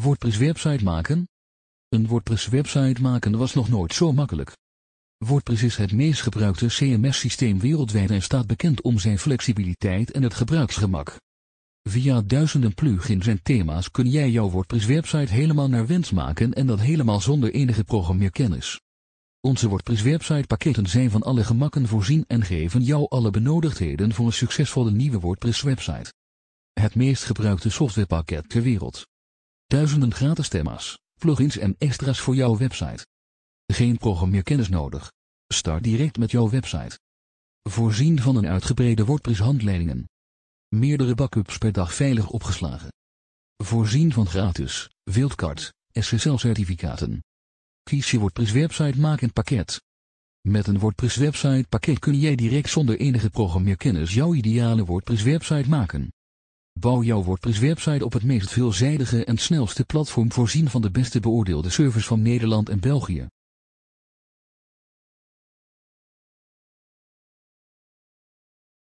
WordPress-website maken? Een WordPress-website maken was nog nooit zo makkelijk. WordPress is het meest gebruikte CMS-systeem wereldwijd en staat bekend om zijn flexibiliteit en het gebruiksgemak. Via duizenden plugins en thema's kun jij jouw WordPress-website helemaal naar wens maken en dat helemaal zonder enige programmeerkennis. Onze WordPress-website pakketten zijn van alle gemakken voorzien en geven jou alle benodigdheden voor een succesvolle nieuwe WordPress-website. Het meest gebruikte softwarepakket ter wereld. Duizenden gratis thema's, plugins en extra's voor jouw website. Geen programmeerkennis nodig. Start direct met jouw website. Voorzien van een uitgebreide WordPress-handleidingen. Meerdere backups per dag veilig opgeslagen. Voorzien van gratis, wildcard, SSL-certificaten. Kies je WordPress website makend pakket. Met een WordPress website pakket kun jij direct zonder enige programmeerkennis jouw ideale WordPress website maken. Bouwjouw wordt WordPress website op het meest veelzijdige en snelste platform voorzien van de beste beoordeelde servers van Nederland en België.